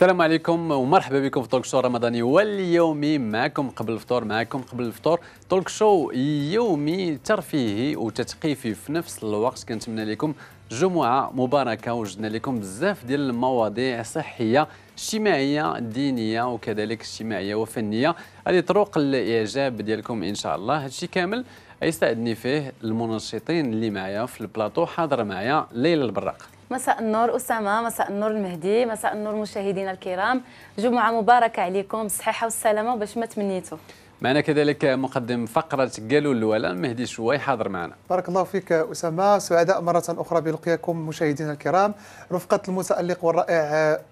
السلام عليكم ومرحبا بكم في تولك شو رمضاني واليومي معكم قبل الفطور معكم قبل الفطور تولك شو يومي ترفيهي وتثقيفي في نفس الوقت كنتمنى لكم جمعه مباركه وجدنا لكم بزاف ديال المواضيع صحيه اجتماعيه دينيه وكذلك اجتماعيه وفنيه هذه طرق الاعجاب ديالكم ان شاء الله هادشي كامل يستعدني فيه المنشطين اللي معايا في البلاطو حاضر معايا ليلى البراق مساء النور أسامة مساء النور المهدي مساء النور مشاهدينا الكرام جمعة مباركة عليكم بالصحة والسلامة وباش ما تمنيتو معنا كذلك مقدم فقرة قالوا الاولى مهدي شوي حاضر معنا بارك الله فيك أسامة سعداء مرة أخرى بلقياكم مشاهدينا الكرام رفقة المتألق والرائع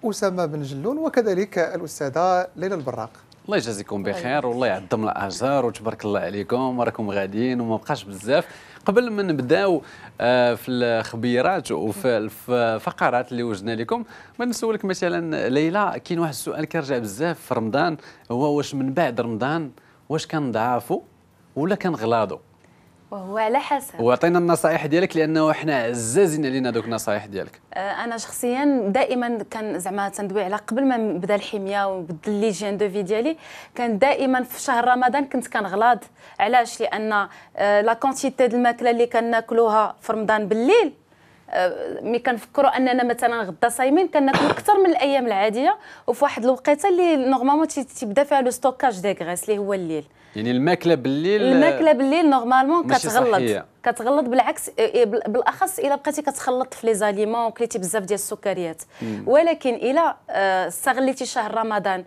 أسامة بن جلون وكذلك الأستاذة ليلى البراق الله يجازيكم بخير والله يعظم الاجر وتبارك الله عليكم وراكم غاديين وما بقاش بزاف قبل ما نبداو آه، في الخبيرات وفي الفقرات اللي وجدنا لكم ما نسولك مثلا ليلى كاين واحد السؤال كيرجع بزاف في رمضان هو واش من بعد رمضان واش كنضعفوا ولا كنغلاضوا وهو على حسب وعطينا النصائح ديالك لانه حنا عزازين علينا دوك النصائح ديالك آه، انا شخصيا دائما كان زعما تندوي على قبل ما نبدا الحميه ونبدل لي جين دو في ديالي كان دائما في شهر رمضان كنت كنغلاض علاش لان آه، لا كونتيتي د الماكله اللي كناكلوها في رمضان بالليل مي كنفكروا اننا مثلا غدا صايمين كناكلوا اكثر من الايام العاديه وفي واحد الوقيته اللي نورمالمون تيبدا فيها لو ستوكاج دي غريس اللي هو الليل يعني الماكله بالليل الماكله بالليل نورمالمون كتغلط كتغلط بالعكس إيه، إيه، بالاخص الا بقيتي كتخلط في لي زاليمون وكليتي بزاف ديال السكريات ولكن الا استغليتي آه، شهر رمضان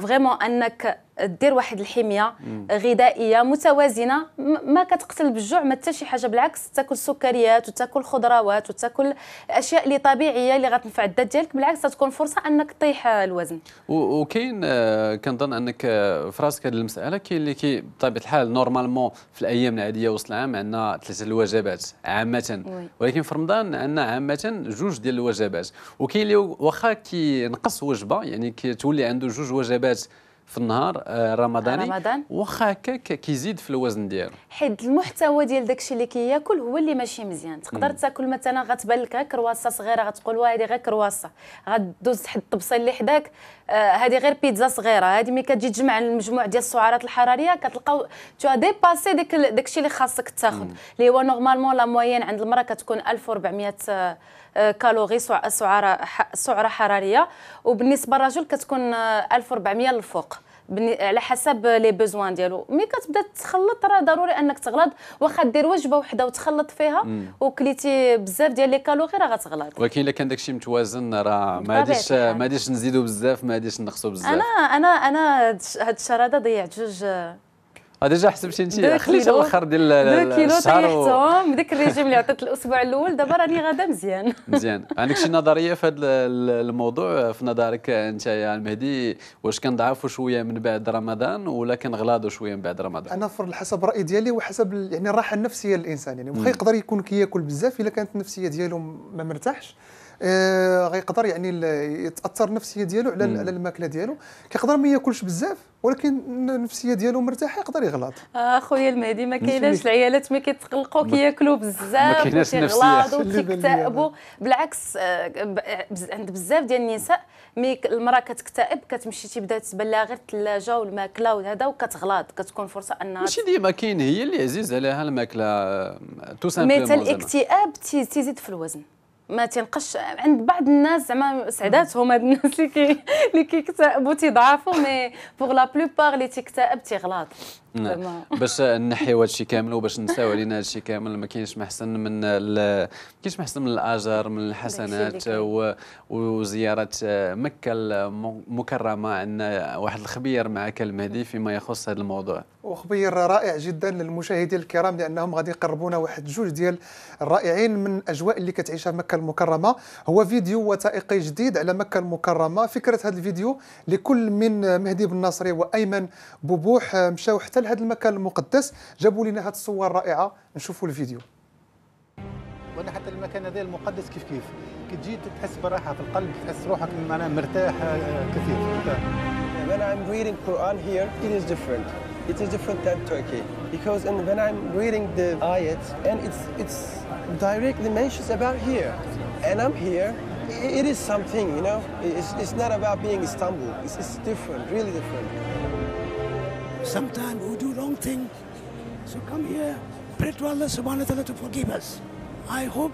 فريمون انك دير واحد الحميه غذائيه متوازنه ما كتقتل بالجوع ما حتى شي حاجه بالعكس تاكل سكريات وتاكل خضروات وتاكل اشياء اللي طبيعيه اللي غتنفع الذات ديالك بالعكس تكون فرصه انك تطيح الوزن وكاين آه، كنظن انك آه، في راسك هذه المساله كاين اللي كي بطبيعه الحال نورمالمون في الايام العاديه وسط العام عندنا ثلاثه الوجبات عامه ولكن في رمضان عندنا عامه جوج ديال الوجبات وكاين اللي واخا كينقص وجبه يعني كتولي عنده جوج وجبات في النهار الرمضاني آه، رمضان واخا هكاك كيزيد في الوزن ديالو حيت المحتوى ديال داكشي اللي كياكل هو اللي ماشي مزيان تقدر تاكل مثلا غتبان لك كرواسه صغيره غتقول هذه غير كرواسه غدوز تحد الطبسه اللي حداك هذه آه، غير بيتزا صغيره هذه ملي كتجي تجمع المجموع ديال السعرات الحراريه كتلقاو تو ديباسي داك داكشي اللي خاصك تاخذ اللي هو نورمالمون لا موين عند المراه كتكون 1400 كالوري سعرة حرارية وبالنسبة للرجل كتكون 1400 آه، للفوق على حسب لي بوزوان ديالو مي كتبدا تخلط راه ضروري انك تغلط واخا دير وجبه وحده وتخلط فيها وكليتي بزاف ديال لي كالوري راه غتغلط ولكن الا كان داكشي متوازن راه ما غاديش ما غاديش نزيدو بزاف ما غاديش نقصو بزاف انا انا انا هاد الشهر هذا ضيعت جوج آه، ديجا حسبتي انت خليت الاخر ديال الشهر 2 كيلو طيحتهم بداك الريجيم اللي عطيت الاسبوع الاول دابا راني غادا مزيان مزيان عندك شي نظريه في هذا الموضوع في نظرك انت يا المهدي واش كنضعفوا شويه من بعد رمضان ولا كنغلاضوا شويه من بعد رمضان انا فرض حسب الراي ديالي وحسب يعني الراحه النفسيه للانسان يعني واخا يقدر يكون كياكل بزاف الا كانت النفسيه ديالو ما مرتاحش آه، غيقدر يعني يتاثر النفسيه ديالو على على الماكله ديالو كيقدر ما ياكلش بزاف ولكن النفسيه ديالو مرتاحه يقدر يغلط آه، اخويا المهدي ما كايناش العيالات ما كيتقلقوا كياكلوا بزاف وكيغلاضوا كيكتئبوا بالعكس آه، عند بزاف ديال النساء مي المراه كتكتئب كتمشي تبدا تبان لها غير الثلاجه والماكله وهذا وكتغلط كتكون فرصه انها ماشي ديما كاين هي اللي عزيز عليها الماكله تو سامبلومون مثل الاكتئاب تزيد في الوزن ما تنقش عند بعض الناس زعما سعداتهم هاد الناس اللي كي اللي كيكتئبوا تيضعفوا مي بوغ لا بلوبار اللي تيكتئب تيغلط باش نحيو هادشي كامل وباش نساو علينا هادشي كامل ما كاينش ما احسن من ما كاينش ما احسن من الاجر من الحسنات وزياره مكه المكرمه عندنا واحد الخبير معك المهدي فيما يخص هذا الموضوع وخبير رائع جدا للمشاهدين الكرام لانهم غادي يقربونا واحد جوج ديال الرائعين من الاجواء اللي كتعيشها مكه المكرمه هو فيديو وثائقي جديد على مكه المكرمه فكره هذا الفيديو لكل من مهدي بن ناصري وايمن بوبوح آه، مشاو حتى لهذا المكان المقدس جابوا لنا هذه الصور الرائعه نشوفوا الفيديو وانا حتى المكان هذا المقدس كيف كيف كي تجي تحس براحه في القلب تحس روحك معناها مرتاح آه، كثير When I'm reading Quran here, it is different. It is different than Turkey because and when I'm reading the ayat and it's it's directly mentions about here, and I'm here. It is something, you know. It's, it's not about being Istanbul. It's, it's different, really different. Sometimes we do wrong thing, so come here, pray to Allah subhanahu wa ta'ala to forgive us. I hope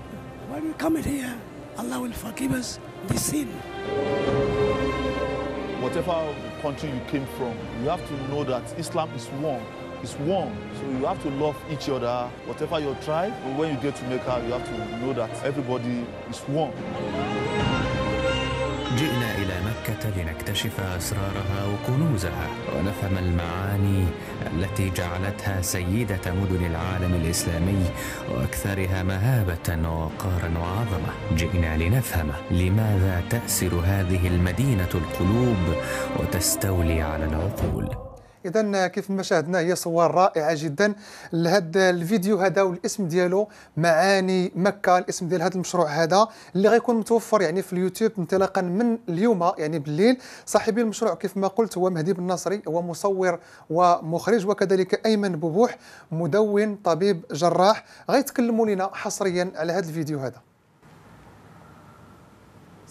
when we come here, Allah will forgive us this sin. Whatever country you came from, you have to know that Islam is one. It's one. So you have to love each other, whatever your tribe. When you get to Mecca, you have to know that everybody is one. جئنا إلى مكة لنكتشف أسرارها وكنوزها ونفهم المعاني التي جعلتها سيدة مدن العالم الإسلامي وأكثرها مهابة ووقارا وعظمة جئنا لنفهم لماذا تأسر هذه المدينة القلوب وتستولي على العقول اذا كيف ما شاهدنا هي صور رائعه جدا لهذا الفيديو هذا والاسم ديالو معاني مكه الاسم ديال هذا المشروع هذا اللي غيكون متوفر يعني في اليوتيوب انطلاقا من اليوم يعني بالليل صاحبي المشروع كيف ما قلت هو مهدي بن ناصري هو مصور ومخرج وكذلك ايمن بوبوح مدون طبيب جراح غيتكلموا لنا حصريا على هذا الفيديو هذا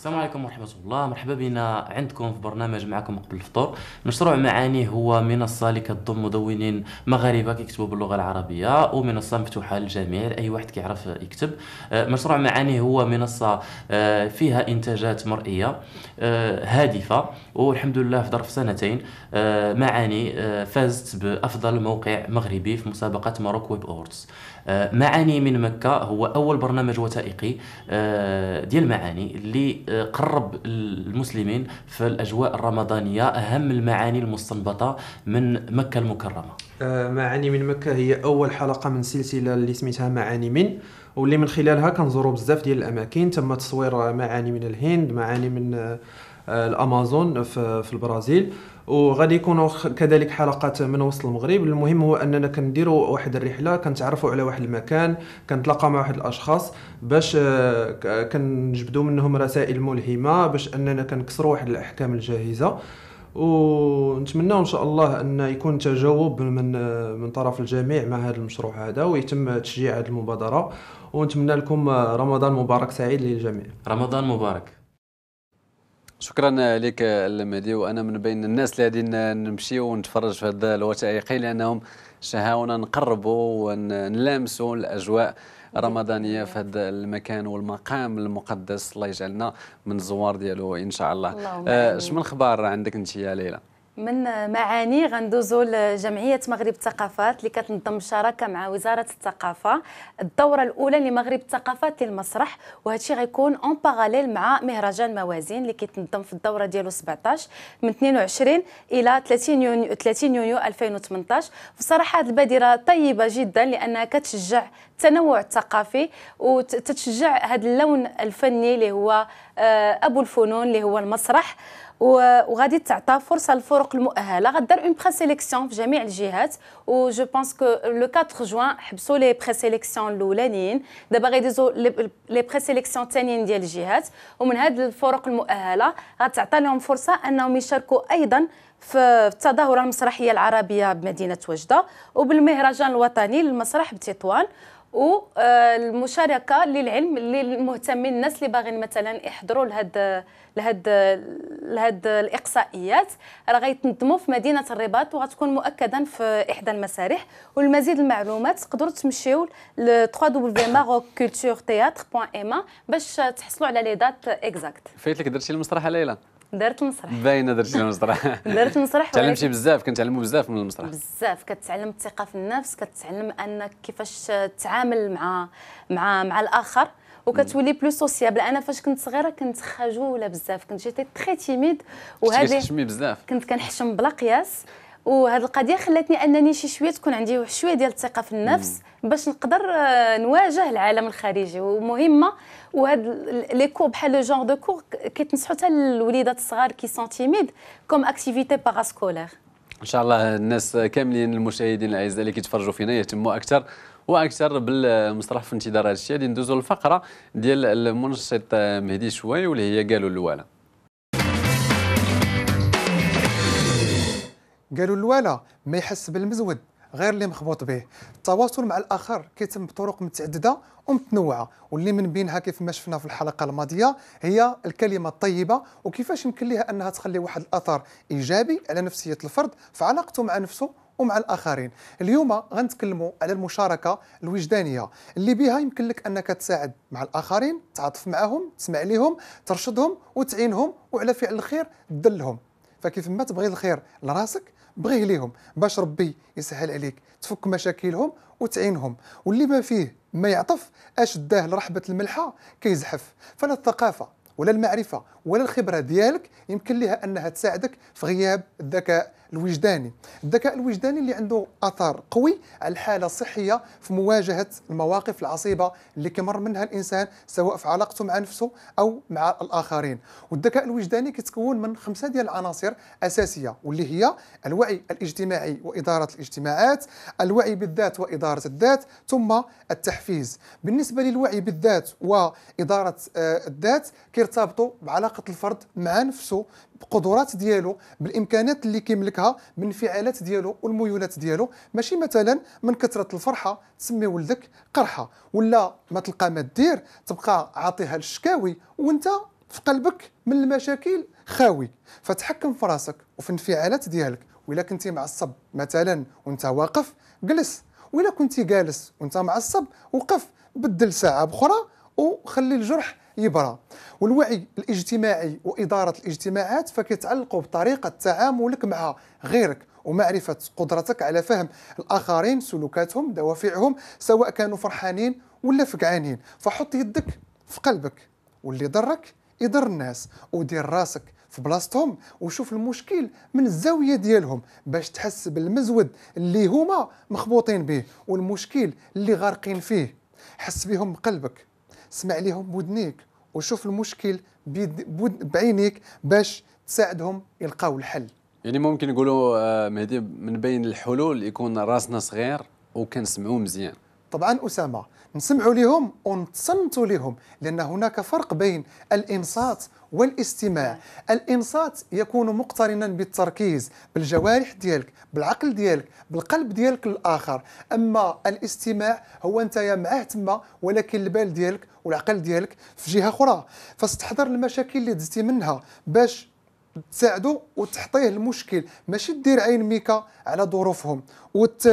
السلام عليكم ورحمة الله مرحبا بنا عندكم في برنامج معكم قبل الفطور مشروع معاني هو منصة اللي كتضم مدونين مغاربة كيكتبوا باللغة العربية ومنصة مفتوحة للجميع أي واحد كيعرف يكتب آه، مشروع معاني هو منصة آه، فيها إنتاجات مرئية آه، هادفة والحمد لله في ظرف سنتين معاني فازت بأفضل موقع مغربي في مسابقة ماروك ويب أوردز معاني من مكة هو أول برنامج وثائقي ديال معاني اللي قرب المسلمين في الأجواء الرمضانية أهم المعاني المستنبطة من مكة المكرمة آه، معاني من مكة هي أول حلقة من سلسلة اللي سميتها معاني من واللي من خلالها كنزوروا بزاف ديال الأماكن تم تصوير معاني من الهند معاني من آه، الامازون في البرازيل وغادي يكونوا كذلك حلقات من وسط المغرب المهم هو اننا كنديروا واحد الرحله كنتعرفوا على واحد المكان كنتلاقى مع واحد الاشخاص باش آه، كنجبدوا منهم رسائل ملهمه باش اننا كنكسروا واحد الاحكام الجاهزه ونتمنى ان شاء الله ان يكون تجاوب من آه، من طرف الجميع مع هذا المشروع هذا ويتم تشجيع هذه المبادره ونتمنى لكم آه، رمضان مبارك سعيد للجميع رمضان مبارك شكرا لك المهدي وانا من بين الناس اللي نمشي ونتفرج في هذا الوثائقي لانهم شهاونا نقربوا ونلامسوا الاجواء رمضانيه في هذا المكان والمقام المقدس الله يجعلنا من الزوار ديالو ان شاء الله اش آه من اخبار عندك انت يا ليلى من معاني غندوزو لجمعيه مغرب الثقافات اللي كتنظم شراكه مع وزاره الثقافه الدوره الاولى لمغرب الثقافات للمسرح وهذا الشيء غيكون اون باراليل مع مهرجان موازين اللي كيتنظم في الدوره ديالو 17 من 22 الى 30 يونيو 30 يونيو 2018 بصراحه هذه البادره طيبه جدا لانها كتشجع التنوع الثقافي وتتشجع هذا اللون الفني اللي هو آه، ابو الفنون اللي هو المسرح وغادي تعطى فرصه للفرق المؤهله غدار اون سيليكسيون في جميع الجهات و جو بونس كو لو 4 جوان حبسوا لي سيليكسيون الاولانيين دابا غيدوزو لي سيليكسيون الثانيين ديال الجهات ومن هاد الفرق المؤهله غتعطى لهم فرصه انهم يشاركوا ايضا في التظاهره المسرحيه العربيه بمدينه وجده وبالمهرجان الوطني للمسرح بتطوان والمشاركه للعلم للمهتمين الناس اللي باغيين مثلا يحضروا لهاد لهاد لهاد الاقصائيات راه غيتنظموا في مدينه الرباط وغتكون مؤكدا في احدى المسارح والمزيد المعلومات تقدروا تمشيو ل www.maroculturetheatre.ma باش تحصلوا على لي دات اكزاكت فايت لك درتي المسرح ليلى درت المسرح باينه درتي المسرح درت المسرح تعلمتي بزاف كنتعلموا بزاف من المسرح بزاف كتعلم الثقه في النفس كتعلم انك كيفاش تتعامل مع مع مع الاخر وكتولي بلو سوسيابل انا فاش كنت صغيره كنت خجوله بزاف كنت جيتي تري تيميد وهذه كنت كنت كنحشم بلا قياس وهذه القضيه خلاتني انني شي شويه تكون عندي واحد شويه ديال الثقه في النفس باش نقدر آه، نواجه العالم الخارجي ومهمه وهاد لي كور بحال لو جونغ دو كور كيتنصحوا حتى للوليدات الصغار كي سون تيميد كوم اكتيفيتي باراسكولير ان شاء الله الناس كاملين المشاهدين الاعزاء اللي كيتفرجوا فينا يهتموا اكثر واكثر بالمسرح في انتظار هذا الشيء غادي ندوزوا للفقره ديال المنشط مهدي شوي واللي هي قالوا الاولى قالوا له لا ما يحس بالمزود غير اللي مخبوط به التواصل مع الاخر كيتم بطرق متعدده ومتنوعه واللي من بينها كيف ما شفنا في الحلقه الماضيه هي الكلمه الطيبه وكيفاش يمكن لها انها تخلي واحد الاثر ايجابي على نفسيه الفرد في علاقته مع نفسه ومع الاخرين اليوم غنتكلموا على المشاركه الوجدانيه اللي بها يمكن لك انك تساعد مع الاخرين تعاطف معهم تسمع لهم ترشدهم وتعينهم وعلى فعل الخير تدلهم فكيف ما تبغي الخير لراسك بغيه ليهم باش ربي يسهل عليك تفك مشاكلهم وتعينهم واللي ما فيه ما يعطف اش داه لرحبه الملحه كيزحف فلا الثقافه ولا المعرفه ولا الخبره ديالك يمكن لها انها تساعدك في غياب الذكاء الوجداني الذكاء الوجداني اللي عنده اثار قوي على الحاله الصحيه في مواجهه المواقف العصيبه اللي كمر منها الانسان سواء في علاقته مع نفسه او مع الاخرين والذكاء الوجداني كيتكون من خمسه ديال العناصر اساسيه واللي هي الوعي الاجتماعي واداره الاجتماعات الوعي بالذات واداره الذات ثم التحفيز بالنسبه للوعي بالذات واداره آه، الذات كيرتبطوا بعلاقه الفرد مع نفسه بالقدرات ديالو بالامكانات اللي كيملكها يتمكها من الانفعالات ديالو والميولات ديالو ماشي مثلا من كثره الفرحه تسمي ولدك قرحه ولا ما تلقى ما دير تبقى عاطيها للشكاوي وانت في قلبك من المشاكل خاوي فتحكم في راسك وفي الانفعالات ديالك وإلا كنتي معصب مثلا وانت واقف جلس وإلا كنتي جالس وانت معصب وقف بدل ساعه بخرى وخلي الجرح يبرى والوعي الاجتماعي وإدارة الاجتماعات فكيتعلقوا بطريقة تعاملك مع غيرك ومعرفة قدرتك على فهم الآخرين سلوكاتهم دوافعهم سواء كانوا فرحانين ولا فقعانين فحط يدك في قلبك واللي ضرك يضر الناس ودير راسك في بلاصتهم وشوف المشكل من الزاويه ديالهم باش تحس بالمزود اللي هما مخبوطين به والمشكل اللي غارقين فيه حس بهم بقلبك سمع ليهم بودنيك وشوف المشكل بعينيك باش تساعدهم يلقاو الحل يعني ممكن نقولوا آه، مهدي من بين الحلول يكون راسنا صغير وكنسمعوا مزيان طبعا أسامة نسمعوا لهم ونتصنتوا لهم لأن هناك فرق بين الإنصات والاستماع الانصات يكون مقترنا بالتركيز بالجوارح ديالك بالعقل ديالك بالقلب ديالك للاخر اما الاستماع هو انت يا معاه تما ولكن البال ديالك والعقل ديالك في جهه اخرى فاستحضر المشاكل اللي دزتي منها باش تساعده وتحطيه المشكل ماشي دير عين ميكا على ظروفهم وت...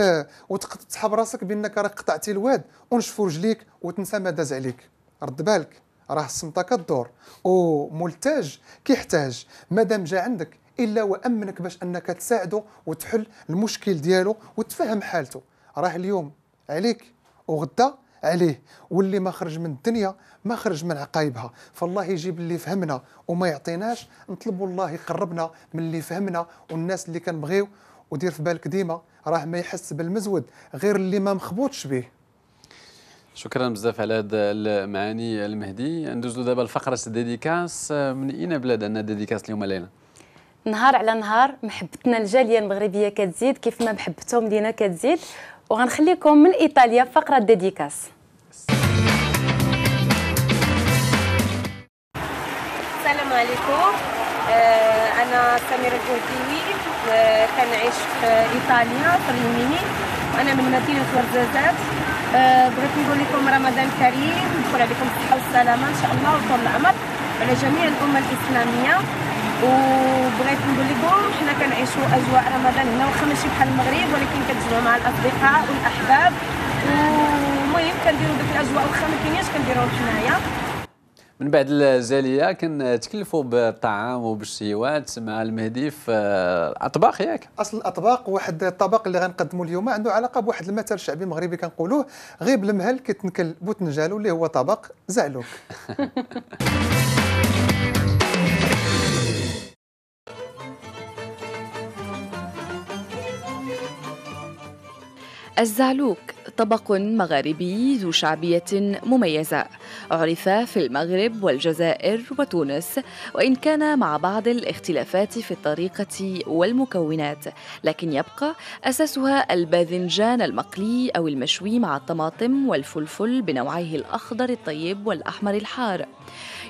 راسك بانك راك قطعتي الواد ونشفو رجليك وتنسى ما داز عليك رد بالك راه السمطه كدور وملتاج كيحتاج مادام جا عندك الا وامنك باش انك تساعده وتحل المشكل ديالو وتفهم حالته راه اليوم عليك وغدا عليه واللي ما خرج من الدنيا ما خرج من عقايبها فالله يجيب اللي فهمنا وما يعطيناش نطلبوا الله يقربنا من اللي فهمنا والناس اللي كنبغيو ودير في بالك ديما راه ما يحس بالمزود غير اللي ما مخبوطش به شكرا بزاف على هذا المعاني المهدي ندوزو دابا لفقره ديديكاس من اين بلاد عندنا ديديكاس اليوم علينا نهار على نهار محبتنا الجاليه المغربيه كتزيد كيف ما محبتهم لينا كتزيد وغنخليكم من ايطاليا فقره ديديكاس السلام عليكم آه، انا سميره الجوهديوي آه، كنعيش في ايطاليا في اليميني انا من مدينه ورزازات آه، بغيت نقول لكم رمضان كريم نقول عليكم الصحه والسلامه ان شاء الله وطول العمر على جميع الامه الاسلاميه وبغيت نقول لكم حنا كنعيشوا اجواء رمضان هنا واخا ماشي بحال المغرب ولكن كنتجمعوا مع الاصدقاء والاحباب والمهم كنديروا ديك الاجواء واخا ما كاينينش كنديروهم حنايا من بعد الجاليه كنتكلفوا بالطعام وبالشيوات مع المهدي في الاطباق ياك اصل الاطباق واحد الطبق اللي غنقدموا اليوم عنده علاقه بواحد المثل شعبي مغربي كنقولوه غير بالمهل كتنكل بوتنجالو اللي هو طبق زعلوك الزعلوك طبق مغاربي ذو شعبية مميزة عرف في المغرب والجزائر وتونس وإن كان مع بعض الاختلافات في الطريقة والمكونات لكن يبقى أساسها الباذنجان المقلي أو المشوي مع الطماطم والفلفل بنوعيه الأخضر الطيب والأحمر الحار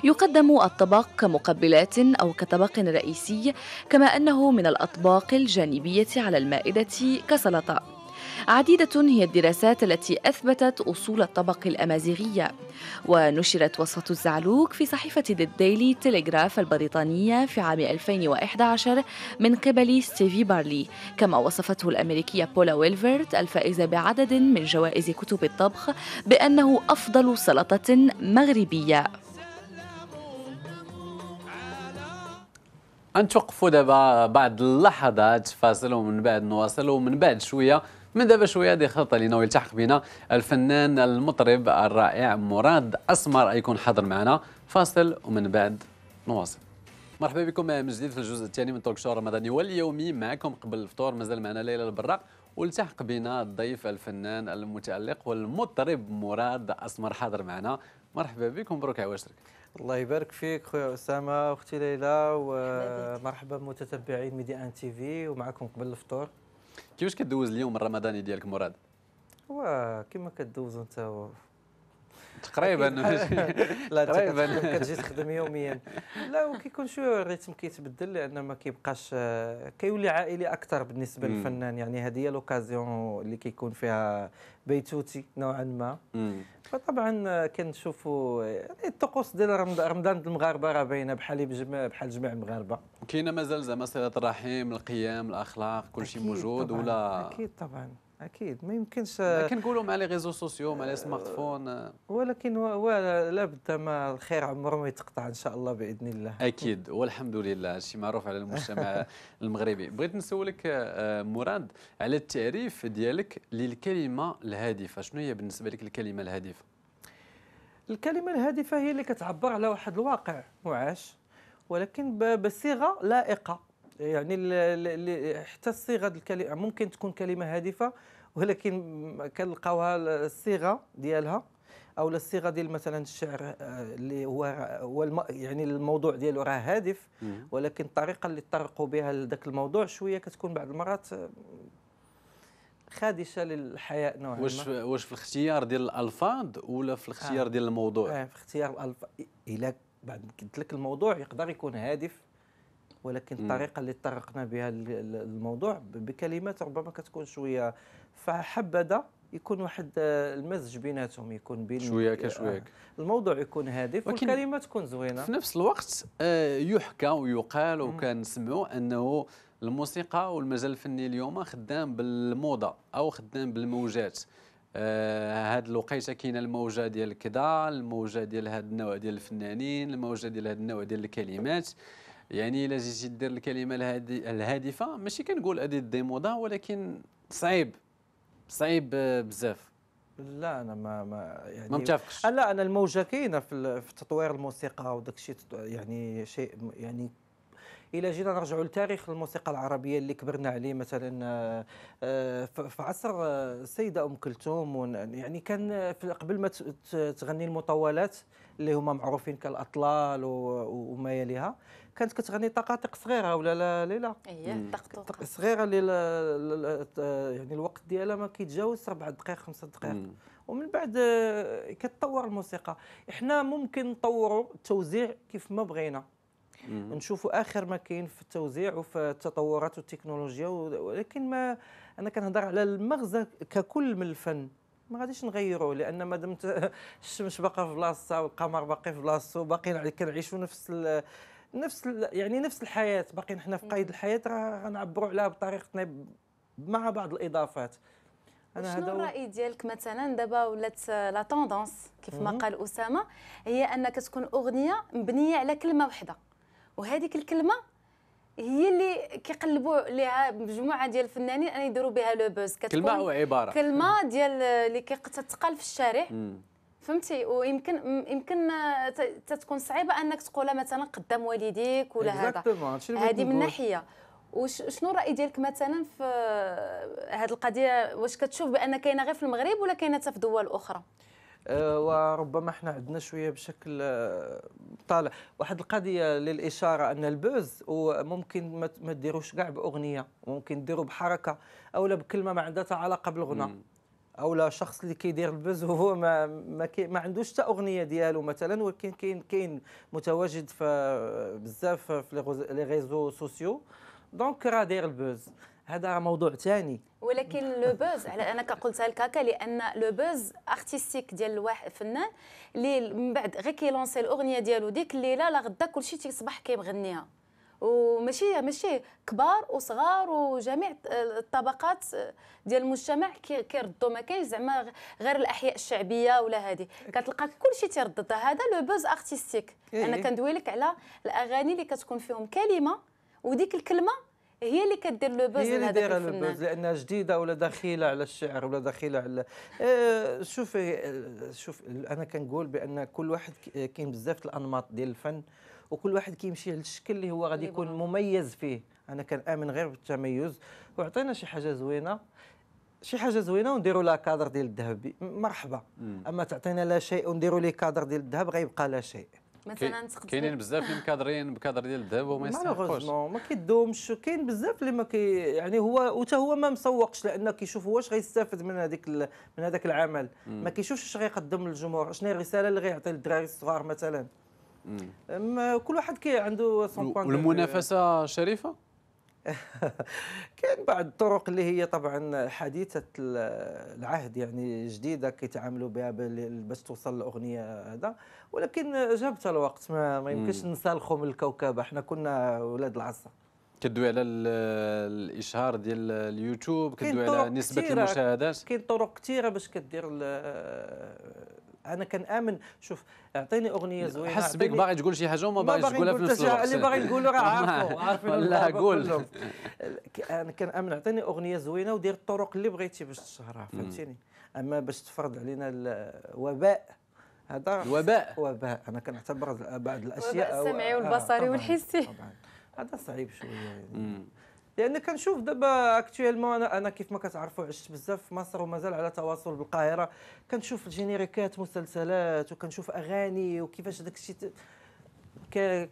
يقدم الطبق كمقبلات أو كطبق رئيسي كما أنه من الأطباق الجانبية على المائدة كسلطة عديدة هي الدراسات التي أثبتت أصول الطبق الأمازيغية ونشرت وصفة الزعلوك في صحيفة Daily Telegraph البريطانية في عام 2011 من قبل ستيفي بارلي كما وصفته الأمريكية بولا ويلفرت الفائزة بعدد من جوائز كتب الطبخ بأنه أفضل سلطة مغربية نتوقفوا دابا بعد اللحظات فاصل ومن بعد نواصل ومن بعد شويه من دابا شويه هذه خطه اللي ناوي يلتحق بنا الفنان المطرب الرائع مراد اسمر يكون حاضر معنا فاصل ومن بعد نواصل مرحبا بكم من جديد في الجزء الثاني من توك شو رمضاني واليومي معكم قبل الفطور مازال معنا ليلى البراق والتحق بنا الضيف الفنان المتالق والمطرب مراد اسمر حاضر معنا مرحبا بكم مبروك عواشرك الله يبارك فيك خويا اسامه اختي ليلى ومرحبا بمتتبعين ميدي ان تي في ومعكم قبل الفطور كيفاش كدوز اليوم الرمضاني ديالك مراد هو كما كدوز انت تقريبا لا تقريبا كتجي تخدم يوميا لا وكيكون شويه الريتم كيتبدل لان ما كيبقاش كيولي عائلي اكثر بالنسبه للفنان يعني هذه هي لوكازيون اللي كيكون فيها بيتوتي نوعا ما فطبعا كنشوفوا يعني الطقوس ديال رمضان دي المغاربه راه باينه بحال بجمع بحال جميع المغاربه كاينه مازال زعما صله الرحيم القيام الاخلاق كل شيء موجود طبعاً. ولا اكيد طبعا اكيد ما يمكنش نقولوا مع لي ريزو سوسيو مع لي سمارت فون ولكن لابد ما الخير عمره ما يتقطع ان شاء الله باذن الله اكيد والحمد لله هادشي معروف على المجتمع المغربي بغيت نسولك آه، مراد على التعريف ديالك للكلمه الهادفه شنو هي بالنسبه لك الكلمه الهادفه الكلمه الهادفه هي اللي كتعبر على واحد الواقع معاش ولكن بصيغه لائقه يعني حتى الصيغه الكلمه ممكن تكون كلمه هادفه ولكن كنلقاوها الصيغه ديالها او الصيغه ديال مثلا الشعر آه، اللي هو هو الم... يعني الموضوع ديالو راه هادف ولكن الطريقه اللي طرقوا بها لذاك الموضوع شويه كتكون بعض المرات آه، خادشه للحياه نوعا ما واش واش في الاختيار ديال الالفاظ ولا في الاختيار آه. ديال الموضوع؟ اه في اختيار الالفاظ الى بعد قلت لك الموضوع يقدر يكون هادف ولكن الطريقه اللي طرقنا بها الموضوع بكلمات ربما كتكون شويه فحبذا يكون واحد آه، المزج بيناتهم يكون بين شويه آه، كشويه الموضوع يكون هادف والكلمه تكون زوينه في نفس الوقت آه، يحكى ويقال وكنسمعوا انه الموسيقى والمجال الفني اليوم خدام بالموضه او خدام بالموجات آه الوقيته كاينه الموجه ديال كذا الموجه ديال هاد النوع ديال الفنانين الموجه ديال هاد النوع ديال الكلمات يعني الا جيتي دير الكلمه الهادي الهادفه ماشي كنقول هذه ديموضه ولكن صعيب صعيب بزاف لا انا ما ما يعني ما متفقش آه، لا انا الموجه كاينه في تطوير الموسيقى وداك الشيء يعني شيء يعني الى جينا نرجعوا لتاريخ الموسيقى العربيه اللي كبرنا عليه مثلا آه، في عصر السيده ام كلثوم يعني كان قبل ما تغني المطولات اللي هما معروفين كالاطلال وما يليها كانت كتغني طقاطق صغيره ولا لا ليلى اييه صغيره اللي يعني الوقت ديالها ما كيتجاوز اربع دقائق خمسة دقائق ومن بعد آه، كتطور الموسيقى احنا ممكن نطوروا التوزيع كيف ما بغينا نشوفوا اخر ما كاين في التوزيع وفي التطورات والتكنولوجيا ولكن ما انا كنهضر على المغزى ككل من الفن ما غاديش نغيروا لان ما دمت الشمس باقا في بلاصتها والقمر باقي في بلاصتو باقيين كنعيشوا نفس نفس يعني نفس الحياه باقيين حنا في قيد الحياه راه غنعبروا عليها بطريقتنا مع بعض الاضافات انا شنو الراي ديالك مثلا دابا ولات لا توندونس كيف ما قال اسامه هي انك تكون اغنيه مبنيه على كلمه واحده وهذيك الكلمه هي اللي كيقلبوا عليها مجموعه ديال الفنانين ان يديروا بها لو بوز كلمه او عباره كلمه ديال اللي كتقال في الشارع مم. فهمتي ويمكن يمكن تتكون صعيبه انك تقولها مثلا قدام والديك ولا هذا هذه من ناحيه وشنو الراي ديالك مثلا في هذه القضيه واش كتشوف بان كاينه غير في المغرب ولا كاينه حتى في دول اخرى أه وربما احنا عندنا شويه بشكل أه، طالع واحد القضيه للاشاره ان البوز وممكن ما ديروش كاع باغنيه ممكن ديروا بحركه او بكلمه ما عندها علاقه بالغنى او لا شخص اللي كيدير البز وهو ما ما, كي ما عندوش حتى اغنيه ديالو مثلا ولكن كاين كاين متواجد في بزاف في لي ريزو سوسيو دونك راه داير البوز هذا موضوع ثاني ولكن لو بوز على انا كقلتها لك هكا لان لو بوز ارتستيك ديال الواحد فنان اللي من بعد غير كيلونسي الاغنيه ديالو ديك الليله لا غدا كلشي تيصبح كيغنيها وماشي ماشي كبار وصغار وجميع الطبقات ديال المجتمع كيردوا ما كاينش زعما غير الاحياء الشعبيه ولا هذه إيه. كتلقى كل شيء تيردد هذا لو بوز ارتستيك إيه. انا إيه. كندوي لك على الاغاني اللي كتكون فيهم كلمه وديك الكلمه هي اللي كدير لو بوز هي اللي دايره لو بوز لانها جديده ولا دخيله على الشعر ولا دخيله على آه، شوفي آه، شوف انا كنقول بان كل واحد كاين بزاف الانماط ديال الفن وكل واحد كيمشي للشكل اللي هو غادي إيه، يكون مميز فيه انا كنامن غير بالتميز وعطينا شي حاجه زوينه شي حاجه زوينه ونديروا لها كادر ديال الذهب مرحبا مم. اما تعطينا لا شيء ونديروا ليه كادر ديال الذهب غيبقى لا شيء مثلا كاينين بزاف اللي مكادرين بكادر ديال الذهب وما يستحقوش ما كيدومش كاين بزاف اللي ما كي يعني هو وتا هو ما مسوقش لان كيشوف واش غيستافد من هذيك ال... من هذاك العمل ما كيشوفش اش غيقدم للجمهور شنو الرساله اللي غيعطي للدراري الصغار مثلا كل واحد كي عنده سون بوان والمنافسه شريفه كاين بعض الطرق اللي هي طبعا حديثه العهد يعني جديده كيتعاملوا بها باش توصل الاغنيه هذا ولكن جابت الوقت ما, ما يمكنش نسالخوا من الكوكب احنا كنا ولاد العصر كدوي على الاشهار ديال اليوتيوب كدوي على نسبه المشاهدات كاين طرق كثيره باش كدير انا كنامن شوف اعطيني اغنيه زوينه حس بك باغي تقول شي حاجه وما باغيش تقولها في نفس الوقت اللي باغي نقولو راه عارفو عارفين لا قول انا كنامن اعطيني اغنيه زوينه ودير الطرق اللي بغيتي باش تشهرها فهمتيني اما باش تفرض علينا الوباء هذا الوباء وباء انا كنعتبر بعض الاشياء السمعي آه، والبصري والحسي هذا صعيب شويه يعني. لان كنشوف دابا اكتويلمون انا انا كيف ما كتعرفوا عشت بزاف في مصر ومازال على تواصل بالقاهره كنشوف جينيريكات مسلسلات وكنشوف اغاني وكيفاش داك الشيء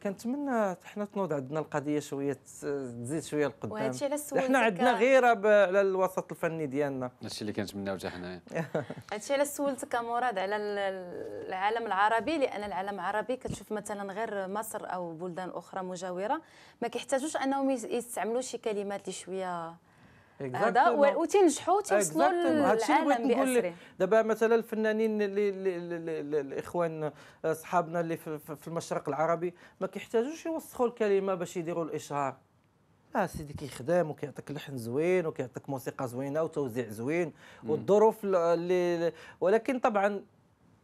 كنتمنى حنا تنوض عندنا القضيه شويه تزيد شويه لقدام وهذا الشيء حنا عندنا غيره على الوسط الفني ديالنا هادشي اللي كنتمناو حتى حنايا هادشي علاش سولتك مراد على العالم العربي لان العالم العربي كتشوف مثلا غير مصر او بلدان اخرى مجاوره ما كيحتاجوش انهم يستعملوا شي كلمات اللي شويه هذا وتنجحوا وتوصلوا للعالم باسره دابا مثلا الفنانين اللي الاخوان اصحابنا اللي آه، في المشرق العربي ما كيحتاجوش يوسخوا الكلمه باش يديروا الاشهار اه سيدي كيخدم وكيعطيك لحن زوين وكيعطيك موسيقى زوينه وتوزيع زوين والظروف اللي ولكن طبعا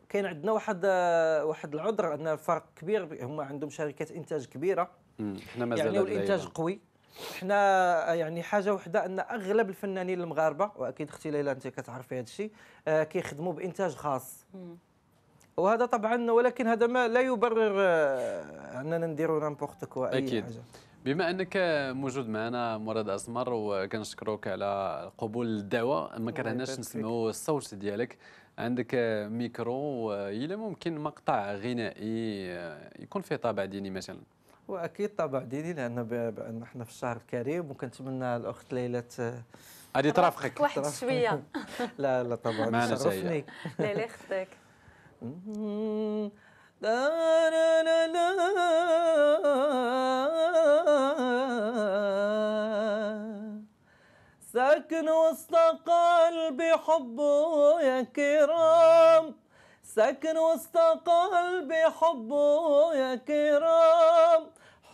كاين عندنا واحد آه، واحد العذر ان الفرق كبير هما عندهم شركات انتاج كبيره مم. احنا مازال يعني الانتاج قوي احنا آه، يعني حاجه وحده ان اغلب الفنانين المغاربه واكيد اختي ليلى انت كتعرفي هذا الشيء آه، كيخدموا بانتاج خاص وهذا طبعا ولكن هذا ما لا يبرر آه، اننا نديروا نامبورت كوا اي أكيد. حاجه بما انك موجود معنا مراد اسمر وكنشكروك على قبول الدعوه ما كرهناش نسمعوا الصوت ديالك عندك ميكرو الا ممكن مقطع غنائي يكون فيه طابع ديني مثلا واكيد طبع ديني لان احنا في الشهر الكريم وكنتمنى الاخت ليلى هذه ترافقك واحد شويه لا لا طبعا تشرفني ليلى اختك ساكن وسط قلبي حبه يا كرام ساكن وسط قلبي حبه يا كرام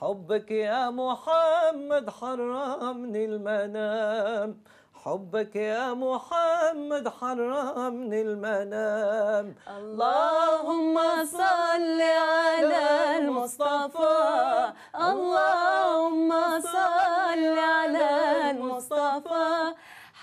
حبك يا محمد حرمني المنام حبك يا محمد حرمني المنام اللهم صل على المصطفى اللهم صل على المصطفى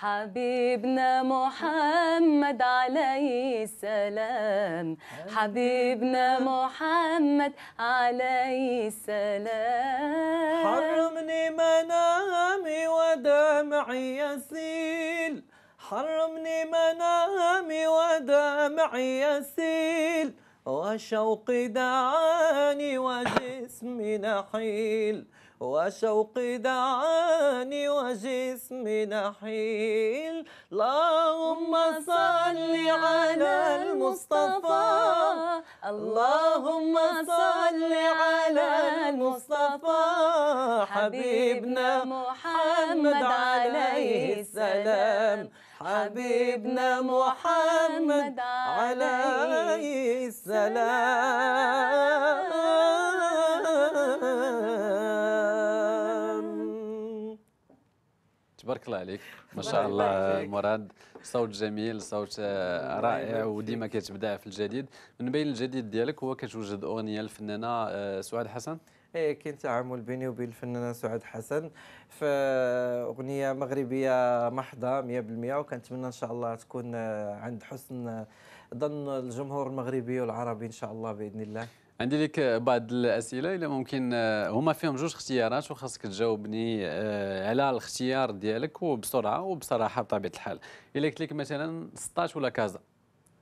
حبيبنا محمد عليه السلام حبيبنا محمد عليه السلام حرمني منامي ودمعي يسيل حرمني منامي ودمعي يسيل وشوقي دعاني وجسمي نحيل وشوق دعاني وجسم نحيل اللهم صل على المصطفى اللهم صل على المصطفى حبيبنا محمد عليه السلام حبيبنا محمد عليه السلام تبارك الله عليك ما شاء الله مراد صوت جميل صوت رائع وديما كتبدع في الجديد من بين الجديد ديالك هو كتوجد اغنيه الفنانه آه، سعاد حسن ايه كاين تعامل بيني وبين الفنانه سعاد حسن اغنيه مغربيه محضه 100% وكنتمنى ان شاء الله تكون آه، عند حسن آه، ظن الجمهور المغربي والعربي ان شاء الله باذن الله عندي لك بعض الاسئله الا ممكن آه، هما فيهم جوج اختيارات وخاصك تجاوبني آه، على الاختيار ديالك وبسرعه وبصراحه بطبيعه الحال الا قلت لك مثلا سطات ولا كازا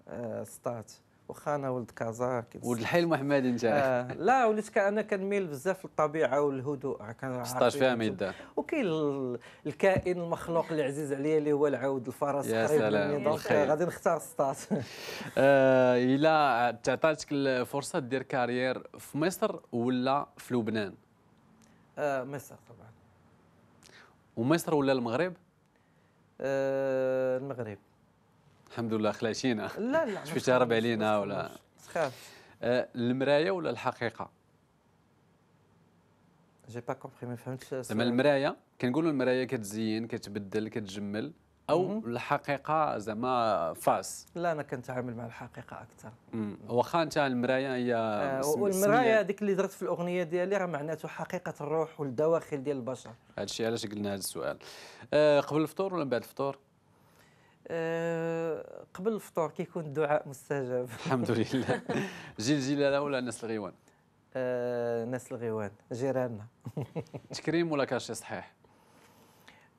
آه، سطات واخا انا ولد كازا ولد الحي محمد انت آه لا وليت انا كنميل بزاف للطبيعه والهدوء سطاج فيها يدار وكاين الكائن المخلوق اللي عزيز عليا اللي هو العود الفرس يا سلام غادي نختار سطاج آه، الى تعطاتك الفرصه دير كارير في مصر ولا في لبنان آه، مصر طبعا ومصر ولا المغرب آه، المغرب الحمد لله خلاشينا لا لا مش تهرب علينا ولا تخاف أه، المرايه ولا الحقيقه جي با كومبري ما فهمتش زعما المرايه كنقولوا المرايه كتزين كتبدل كتجمل او مم. الحقيقه زعما فاس لا انا كنتعامل مع الحقيقه اكثر واخا انت المرايه هي آه والمرايه هذيك اللي درت في الاغنيه ديالي راه معناته حقيقه الروح والدواخل ديال البشر هذا الشيء علاش قلنا هذا السؤال آه قبل الفطور ولا بعد الفطور آه، قبل الفطور كيكون الدعاء مستجاب الحمد لله جيل جلاله ولا ناس الغيوان آه، ناس الغيوان جيراننا تكريم ولا كاشي صحيح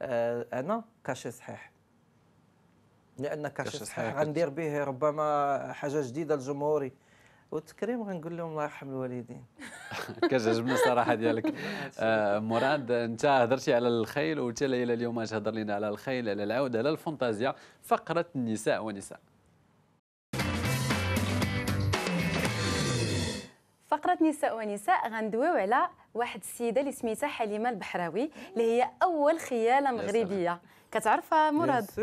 آه، انا كاشي صحيح لان كاشي صحيح غندير به ربما حاجه جديده لجمهوري والتكريم غنقول لهم الله يرحم الوالدين كتعجبني الصراحه ديالك آه، مراد انت هضرتي على الخيل وقلتي ليلى اليوم اش هضر لنا على الخيل على العود على الفانتازيا فقره النساء ونساء فقرة نساء ونساء غندويو على واحد السيدة اللي سميتها حليمة البحراوي اللي هي أول خيالة مغربية كتعرفها مراد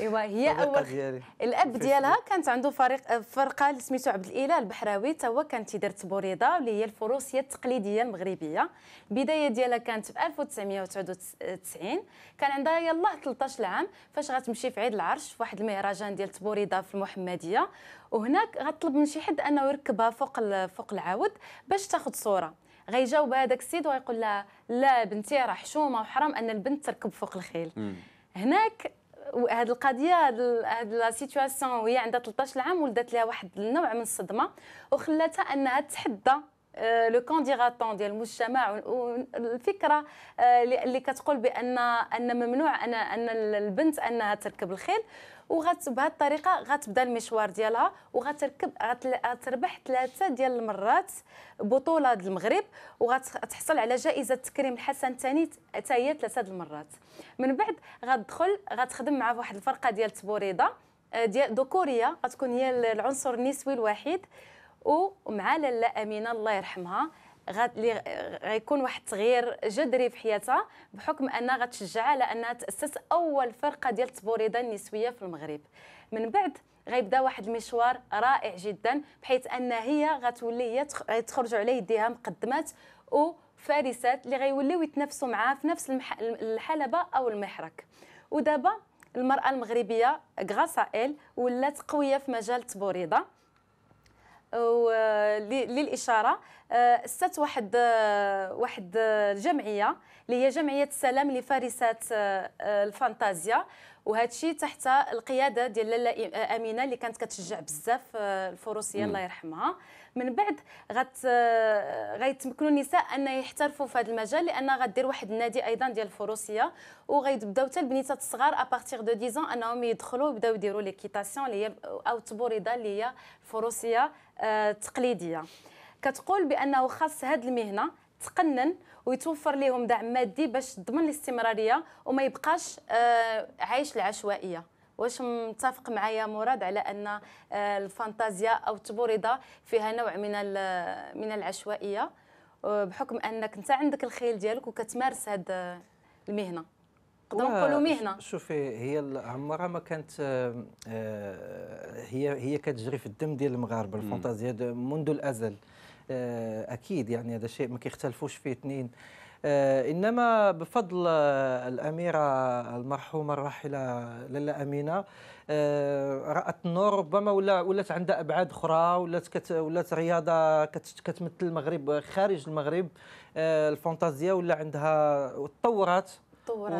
ايوا هي اول ديالي. الاب ديالها كانت عنده فريق فرقه اللي سميتو عبد الاله البحراوي تا هو كانت تيدير تبوريضه واللي هي الفروسيه التقليديه المغربيه البدايه ديالها كانت في 1999 كان عندها يلاه 13 عام فاش غتمشي في عيد العرش في واحد المهرجان ديال تبوريضه في المحمديه وهناك غتطلب من شي حد انه يركبها فوق فوق العاود باش تاخذ صوره غيجاوب هذاك السيد ويقول لها لا بنتي راه حشومه وحرام ان البنت تركب فوق الخيل هناك هاد القضيه هاد لا سيتوياسيون وهي عندها 13 عام ولدت لها واحد النوع من الصدمه وخلاتها انها تحدى لو آه، كونديغاتون ديال المجتمع والفكره اللي آه، كتقول بان ان ممنوع ان ان البنت انها تركب الخيل وبهذه الطريقه غتبدا المشوار ديالها وغتركب غتربح ثلاثه ديال المرات بطوله المغرب وغتحصل على جائزه تكريم الحسن الثاني حتى هي ثلاثه المرات من بعد غتدخل غتخدم مع واحد الفرقه ديال تبوريضه آه، ديال ذكوريه غتكون هي العنصر النسوي الوحيد ومع لاله امينه الله يرحمها غادي غيكون واحد التغيير جذري في حياتها بحكم انها غتشجعها على انها تاسس اول فرقه ديال التبوريضه النسويه في المغرب من بعد غيبدا واحد المشوار رائع جدا بحيث ان هي غتولي هي غيتخرج على يديها مقدمات وفارسات اللي غيوليو يتنافسوا معاها في نفس المح... الحلبه او المحرك ودابا المراه المغربيه غراسائل ولات قويه في مجال التبوريضه آه، للاشاره استت آه، واحد آه، واحد الجمعيه اللي هي جمعيه السلام لفارسات الفانتازيا وهذا الشيء تحت القياده ديال لاله امينه اللي كانت كتشجع بزاف الفروسيه الله يرحمها من بعد غت غيتمكنوا النساء ان يحترفوا في هذا المجال لان غدير واحد النادي ايضا ديال الفروسيه وغيبداو حتى البنيتات الصغار ابارتيغ دو 10 انهم يدخلوا ويبداو يديروا ليكيتاسيون اللي هي او تبوريدا اللي هي الفروسيه آه، التقليديه كتقول بانه خاص هذه المهنه تقنن ويتوفر لهم دعم مادي باش تضمن الاستمراريه وما يبقاش آه، عايش العشوائيه واش متفق معايا مراد على ان آه، الفانتازيا او تبوريدا فيها نوع من من العشوائيه آه، بحكم انك انت عندك الخيل ديالك وكتمارس هذه آه، المهنه نقدروا نقولوا مهنه شوفي هي عمرها ما كانت هي هي كتجري في الدم ديال المغاربه الفانتازيا منذ الازل اكيد يعني هذا شيء ما كيختلفوش فيه اثنين آه، إنما بفضل الأميرة المرحومة الراحلة للا أمينة آه، رأت النور ربما ولا ولات عندها أبعاد أخرى ولات كت ولات رياضة كت كتمثل المغرب خارج المغرب آه، الفانتازيا ولا عندها تطورت تطورت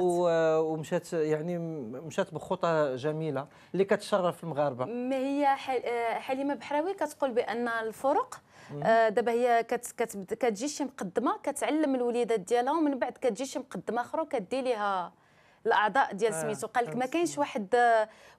ومشات يعني مشات بخطى جميله اللي كتشرف المغاربه ما هي حليمه بحراوي كتقول بان الفرق آه، دابا هي كتجي شي مقدمه كتعلم الوليدات ديالها ومن بعد كتجي شي مقدمه اخرى وكدي ليها الاعضاء ديال آه، سميتو قال لك ما كاينش واحد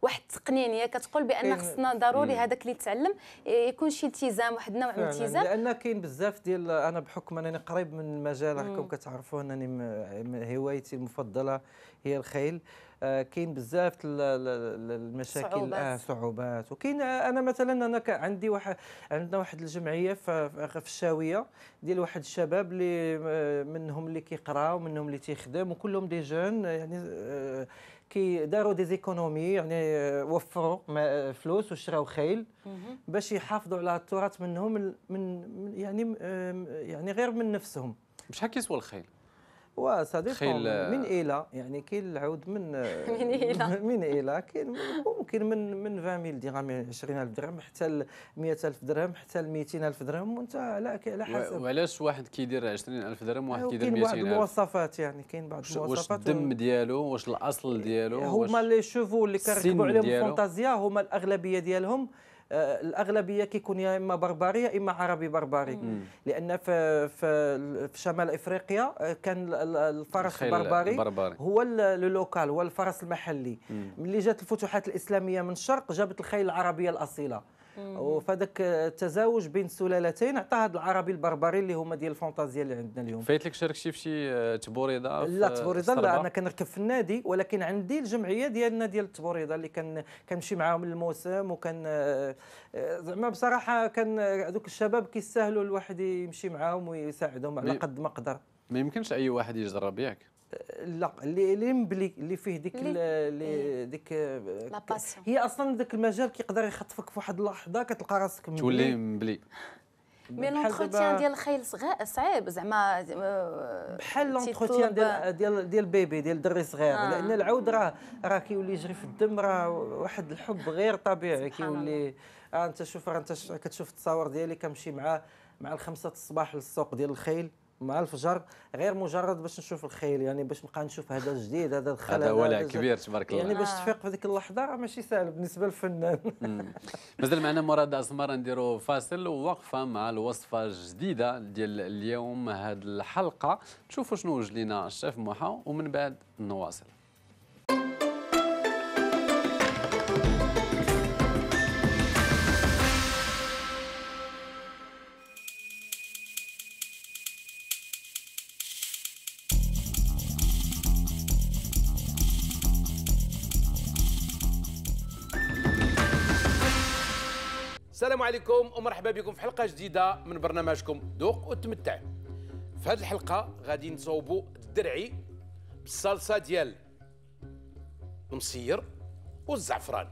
واحد التقنين هي كتقول بان خصنا ضروري هذاك اللي تعلم يكون شي التزام واحد النوع من الالتزام لان كاين بزاف ديال انا بحكم انني قريب من المجال راكم كتعرفوا انني هوايتي المفضله هي الخيل آه، كاين بزاف المشاكل صعوبات, آه صعوبات. وكاين آه، انا مثلا انا عندي واحد عندنا واحد الجمعيه في الشاويه ديال واحد الشباب اللي آه، منهم اللي كيقراو منهم اللي تيخدم وكلهم دي جون يعني آه كي داروا دي زيكونومي يعني وفروا فلوس وشراو خيل باش يحافظوا على التراث منهم من, من يعني يعني غير من نفسهم بشحال كيسوى الخيل وصديق من آه. الى يعني كاين العود من من الى من الى كاين ممكن من من 20000 درهم 20000 درهم حتى ل 100000 درهم حتى ل 200000 درهم وانت على على حسب وعلاش واحد كيدير 20000 درهم وواحد أيوة، كيدير 200000 كاين بعض المواصفات يعني كاين بعض المواصفات واش الدم ديالو واش الاصل ديالو هما لي شوفو اللي كنركبوا عليهم الفونتازيا هما الاغلبيه ديالهم آه، الاغلبيه كيكون يا اما بربري يا اما عربي بربري لان في في شمال افريقيا آه، كان الفرس البربري هو اللوكال هو الفرس المحلي ملي جات الفتوحات الاسلاميه من الشرق جابت الخيل العربيه الاصيله وفداك التزاوج بين السلالتين عطى هذا العربي البربري اللي هما ديال الفونتازيا اللي عندنا اليوم فايت لك شاركتي في شي آه، تبوريضه لا تبوريضه لا انا كنركب في النادي ولكن عندي الجمعيه ديالنا ديال التبوريضه اللي كان كنمشي معاهم الموسم وكان آه، آه، زعما بصراحه كان هذوك الشباب كيستاهلوا الواحد يمشي معاهم ويساعدهم على قد ما قدر ما يمكنش اي واحد يجرب ياك لا اللي مبلي اللي فيه ديك اللي إيه. ديك آه، هي اصلا ذاك المجال كيقدر يخطفك في واحد اللحظه كتلقى راسك مبلي تولي مبلي مي لونتروتيان ديال الخيل صغير صعيب زعما آه، بحال لونتروتيان ديال ديال ديال بيبي ديال دري صغير آه. لان العود راه راه كيولي يجري في الدم راه واحد الحب غير طبيعي كيولي آه، انت شوف راه انت كتشوف التصاور ديالي كنمشي مع مع الخمسه الصباح للسوق ديال الخيل مع الفجر غير مجرد باش نشوف الخيل يعني باش نبقى نشوف هذا جديد هذا دخل هذا ولع كبير تبارك الله يعني باش آه. تفيق في هذيك اللحظه ماشي سهل بالنسبه للفنان مازال معنا مراد اسمر نديرو فاصل ووقفه مع الوصفه الجديده ديال اليوم هذه الحلقه نشوفوا شنو وجد لنا الشيف محا ومن بعد نواصل السلام عليكم ومرحبا بكم في حلقه جديده من برنامجكم ذوق وتمتع في هذه الحلقه غادي نصوبوا الدرعي بالصلصه ديال المصير والزعفران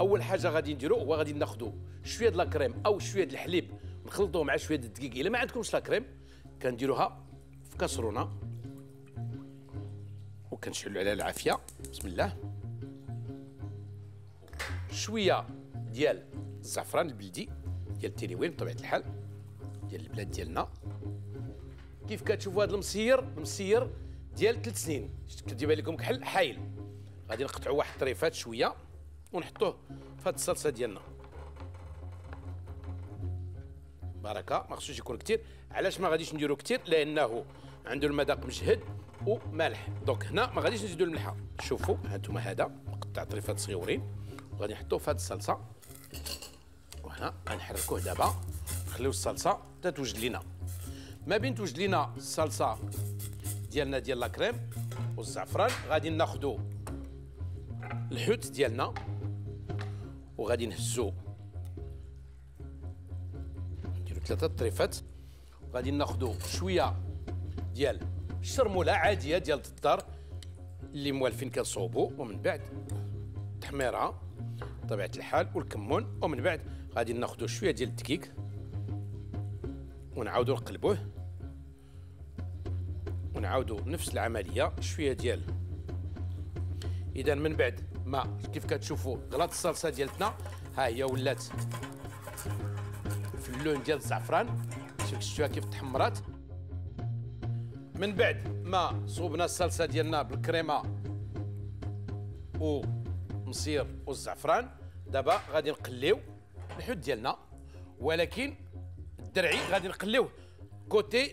اول حاجه غادي نديرو هو غادي ناخذوا شويه د لاكريم او شويه د الحليب نخلطوه مع شويه د الدقيق الا ما عندكمش لاكريم كنديروها في كاسرونه وكنشعلوا عليها العافيه بسم الله شويه ديال الزعفران البلدي ديال التيريوين بطبيعه الحال ديال البلاد ديالنا كيف كتشوفوا هذا المسير المسير ديال ثلاث سنين كتجيبها لكم كحل حايل غادي نقطعوا واحد الطريفات شويه ونحطوه في هذه الصلصه ديالنا بركه ما خصوش يكون كثير علاش ما غاديش نديرو كثير لانه عنده المذاق مجهد ومالح دونك هنا ما غاديش نزيدوا الملحه شوفوا هانتوما هذا مقطع طريفات صغيورين وغادي نحطوه في هذه الصلصه وهنا غنحركوه دابا نخليو الصلصه حتى توجد لينا ما بين توجد لينا الصلصه ديالنا ديال لا كريم والزعفران غادي ناخذوا الحوت ديالنا وغادي نهزو نديرو ثلاثه طريفات وغادي ناخذوا شويه ديال الشرموله عاديه ديال الدار اللي موالفين كنصوبوا ومن بعد تحميرها بطبيعه الحال والكمون ومن بعد غادي ناخذوا شويه ديال الدقيق ونعاودوا نقلبوه ونعاودوا نفس العمليه شويه ديال اذا من بعد ما كيف كتشوفوا غلات الصلصه ديالتنا ها هي ولات في اللون ديال الزعفران شفتوها كيف تحمرات من بعد ما صوبنا الصلصه ديالنا بالكريمه ومصير والزعفران دابا غادي نقليو الحوت ديالنا ولكن الدرعي غادي نقليوه كوتي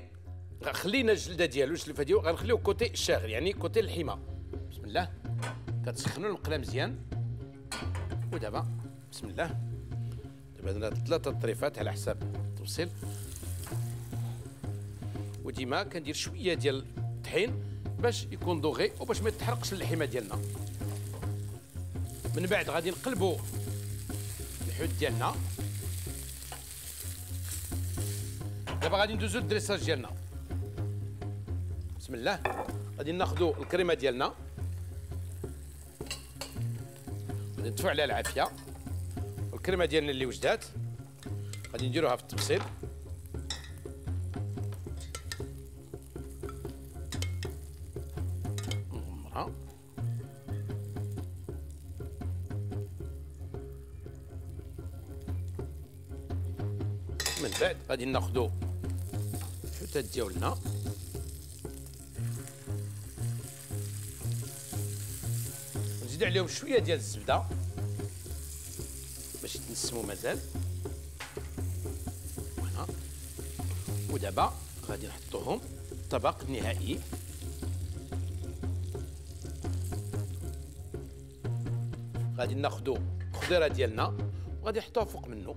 خلينا الجلده ديالو الجلفه ديالو غنخليوه كوتي الشاغل يعني كوتي الحيمه بسم الله كتسخنوا المقلاة مزيان ودابا بسم الله دابا درنا ثلاثه طريفات على حساب التوصيل وديما كندير شويه ديال الطحين باش يكون دوغي وباش ما تحرقش اللحمه ديالنا من بعد غادي نقلبوا الحوت ديالنا دابا غادي ندوزو للدريساج ديالنا بسم الله غادي ناخذوا الكريمه ديالنا غادي ندفعوا عليها العافيه الكريمه ديالنا اللي وجدات غادي نديروها في التبصيل غادي ناخذوا الحوتات ديالنا نزيد عليهم شويه ديال الزبده باش يتنسموا مازال هنا ودابا غادي نحطوهم الطبق النهائي غادي ناخذوا الخضيره ديالنا وغادي نحطوها فوق منه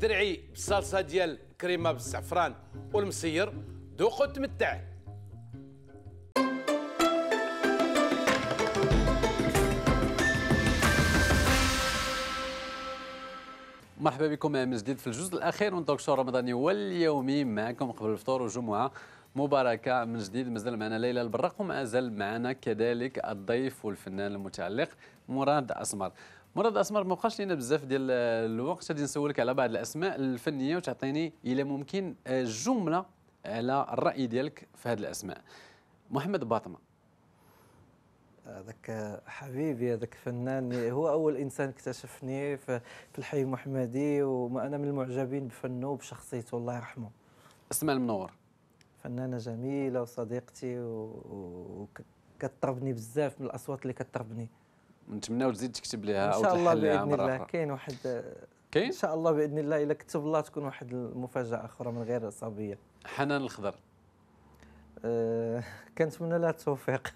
درعي بالصلصه ديال كريمه بالزعفران والمسير ذوق وتمتع مرحبا بكم من جديد في الجزء الاخير من توك شو رمضاني واليومي معكم قبل الفطور وجمعه مباركه من جديد مازال معنا ليلى البراق ومازال معنا كذلك الضيف والفنان المتعلق مراد اسمر مراد اسمر ما بقاش لينا بزاف ديال الوقت غادي نسولك على بعض الاسماء الفنيه وتعطيني الا ممكن آه، جمله على الراي ديالك في هذه الاسماء محمد باطمه هذاك حبيبي هذاك فنان هو اول انسان اكتشفني في الحي المحمدي وانا من المعجبين بفنه وبشخصيته الله يرحمه اسماء المنور فنانه جميله وصديقتي وكتربني بزاف من الاصوات اللي كتربني ونتمناو تزيد تكتب لها ان شاء الله باذن الله كاين واحد كاين ان شاء الله باذن الله الا كتب الله تكون واحد المفاجاه اخرى من غير صبيه حنان الخضر أه كنتمنى لها التوفيق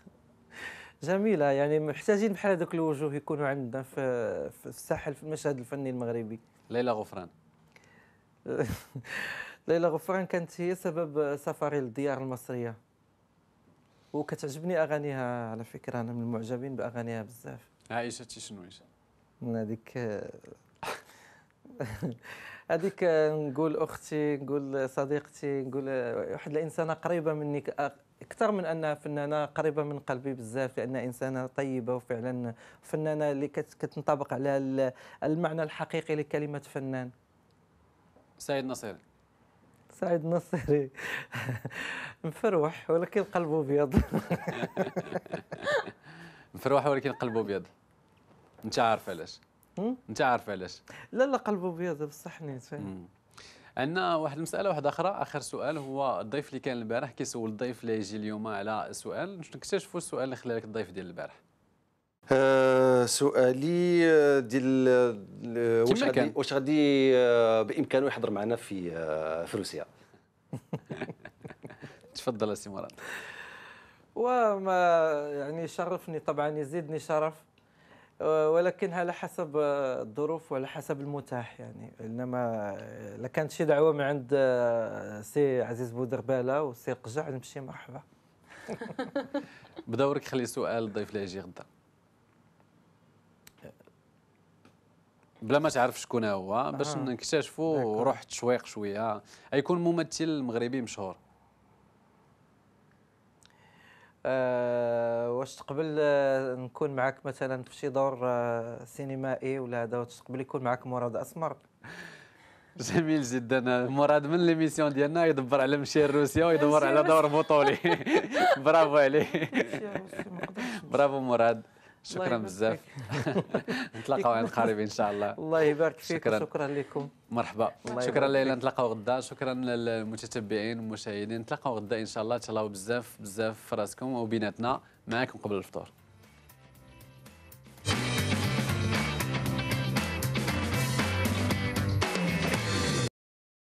جميله يعني محتاجين بحال هذوك الوجوه يكونوا عندنا في في الساحل في المشهد الفني المغربي ليلى غفران ليلى غفران كانت هي سبب سفري للديار المصريه وكتعجبني اغانيها على فكره انا من المعجبين باغانيها بزاف عائشه شنو هذيك هذيك نقول اختي نقول صديقتي نقول واحد الانسانه قريبه مني اكثر من انها فنانه قريبه من قلبي بزاف لانها انسانه طيبه وفعلا فنانه اللي كتنطبق على المعنى الحقيقي لكلمه فنان سعيد نصيري سعيد نصيري مفروح ولكن قلبه ابيض مفروح ولكن قلبه ابيض انت عارفه علاش انت عارفه علاش لا لا قلبه بيض بصح نيت فاهم عندنا واحد المساله واحده اخرى اخر سؤال هو الضيف اللي كان البارح كيسول الضيف اللي يجي اليوم على سؤال نكتشفوا السؤال اللي خلالك لك الضيف ديال البارح أه سؤالي آه، ديال آه، واش غادي واش غادي آه، بامكانه يحضر معنا في في روسيا تفضل سي مراد وما يعني شرفني طبعا يزيدني شرف آه، ولكن على حسب الظروف وعلى حسب المتاح يعني انما آه، لكانت شي دعوه من عند آه، سي عزيز بودرباله وسي قجع نمشي مرحبا بدورك خلي سؤال الضيف اللي يجي غدا بلا ما تعرف شكون هو باش نكتشفوا روح التشويق شويه يكون ممثل مغربي مشهور أه واش تقبل أه نكون معك مثلا في شي دور أه سينمائي ولا هذا واش تقبل يكون معك مراد اسمر جميل جدا مراد من ليميسيون ديالنا يدبر على مشي روسيا ويدور على دور بطولي برافو عليه برافو مراد شكرا بزاف نتلاقاو عند قريب ان شاء الله الله يبارك فيك شكرا, شكرا لكم مرحبا شكرا ليلى نتلاقاو غدا شكرا للمتتبعين والمشاهدين نتلاقاو غدا ان شاء الله تهلاو بزاف بزاف في راسكم وبيناتنا معكم قبل الفطور